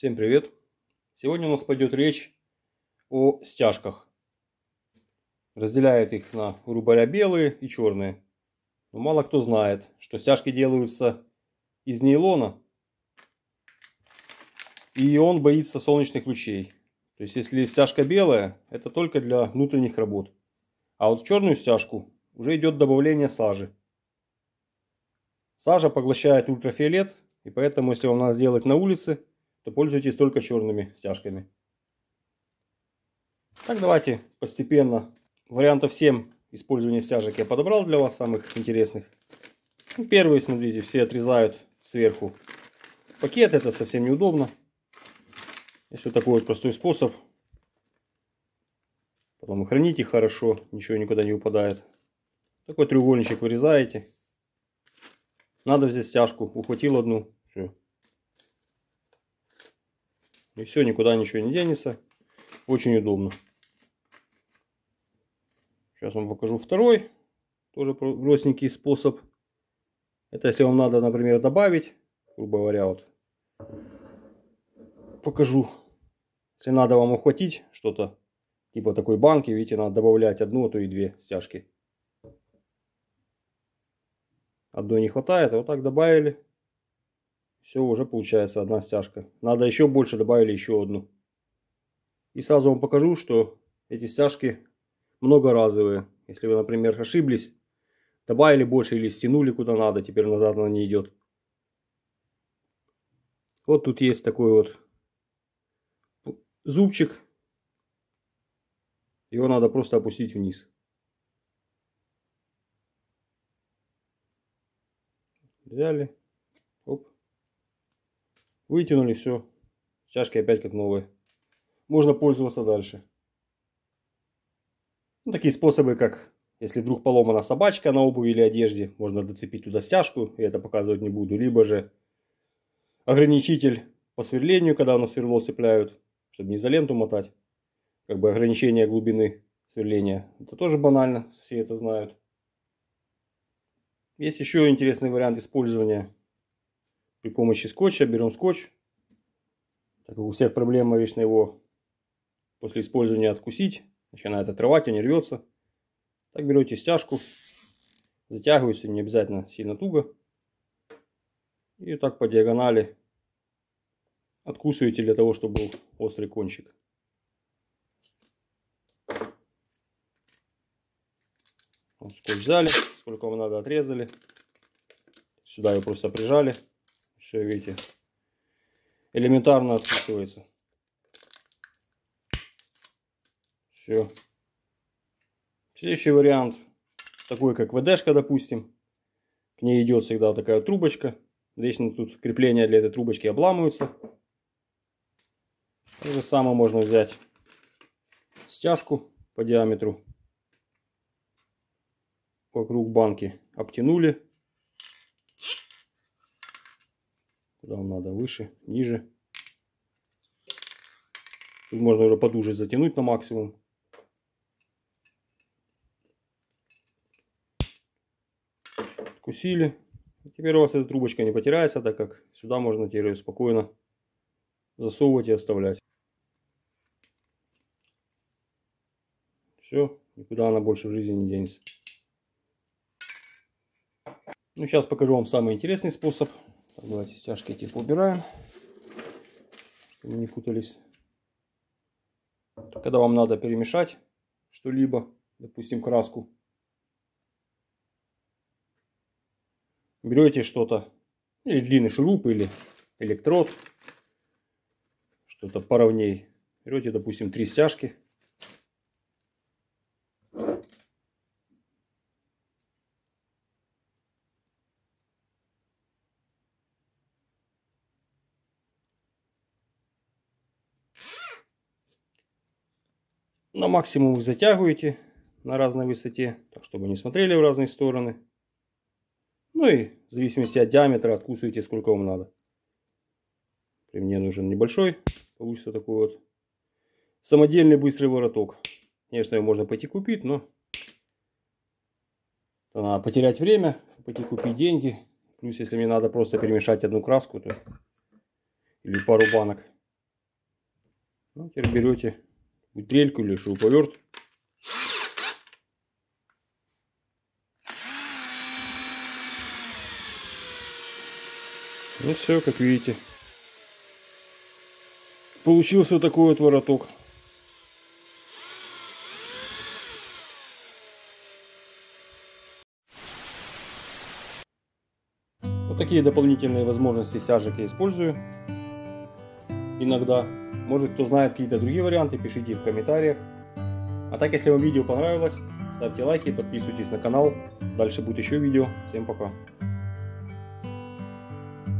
Всем привет! Сегодня у нас пойдет речь о стяжках. Разделяют их на, грубо говоря, белые и черные. Но мало кто знает, что стяжки делаются из нейлона. И он боится солнечных лучей. То есть, если стяжка белая, это только для внутренних работ. А вот в черную стяжку уже идет добавление сажи. Сажа поглощает ультрафиолет, и поэтому, если вам надо сделать на улице, то пользуйтесь только черными стяжками. Так, давайте постепенно. Вариантов 7 использования стяжек я подобрал для вас, самых интересных. Ну, первые, смотрите, все отрезают сверху пакет. Это совсем неудобно. Есть вот такой вот простой способ. Потом и храните хорошо, ничего никуда не упадает. Такой треугольничек вырезаете. Надо взять стяжку, ухватил одну, все, и все, никуда ничего не денется. Очень удобно. Сейчас вам покажу второй. Тоже простенький способ. Это если вам надо, например, добавить, грубо говоря, вот. Покажу. Если надо вам ухватить что-то, типа такой банки, видите, надо добавлять одну, а то и две стяжки. Одной не хватает, а вот так добавили. Все, уже получается одна стяжка. Надо еще больше, добавили еще одну. И сразу вам покажу, что эти стяжки многоразовые. Если вы, например, ошиблись, добавили больше или стянули куда надо, теперь назад она не идет. Вот тут есть такой вот зубчик. Его надо просто опустить вниз. Взяли. Вытянули, все. Чашки опять как новые. Можно пользоваться дальше. Ну, такие способы, как если вдруг поломана собачка на обуви или одежде, можно доцепить туда стяжку, и это показывать не буду. Либо же ограничитель по сверлению, когда на сверло цепляют, чтобы не за ленту мотать. Как бы ограничение глубины сверления. Это тоже банально, все это знают. Есть еще интересный вариант использования при помощи скотча берем скотч. Так как у всех проблема вечно его после использования откусить. Начинает отрывать, он а не рвется. Так берете стяжку. Затягивается, не обязательно сильно туго. И так по диагонали откусываете для того, чтобы был острый кончик. Вот скотч взяли, сколько вам надо отрезали. Сюда его просто прижали. Все, видите, элементарно отписывается. Все. Следующий вариант, такой как ВДшка, допустим. К ней идет всегда такая трубочка. Вечно тут крепления для этой трубочки обламываются. То же самое можно взять стяжку по диаметру. Вокруг банки обтянули. Куда вам надо? Выше, ниже. Тут можно уже подуже затянуть на максимум. Откусили. Теперь у вас эта трубочка не потеряется, так как сюда можно теперь ее спокойно засовывать и оставлять. Все, никуда она больше в жизни не денется. Ну, сейчас покажу вам самый интересный способ. Давайте стяжки типа убираем, чтобы не путались. Когда вам надо перемешать что-либо, допустим, краску, берете что-то, или длинный шуруп, или электрод, что-то поровней. Берете, допустим, три стяжки. На максимум их затягиваете на разной высоте, так чтобы не смотрели в разные стороны. Ну и в зависимости от диаметра откусываете сколько вам надо. При мне нужен небольшой, получится такой вот самодельный быстрый вороток. Конечно, его можно пойти купить, но надо потерять время, пойти купить деньги. Плюс, если мне надо просто перемешать одну краску, то или пару банок. Ну, теперь берете трельку или шуруповерт. Ну все, как видите. Получился такой вот вороток. Вот такие дополнительные возможности сяжек я использую иногда. Может, кто знает какие-то другие варианты, пишите в комментариях. А так, если вам видео понравилось, ставьте лайки, подписывайтесь на канал. Дальше будет еще видео. Всем пока.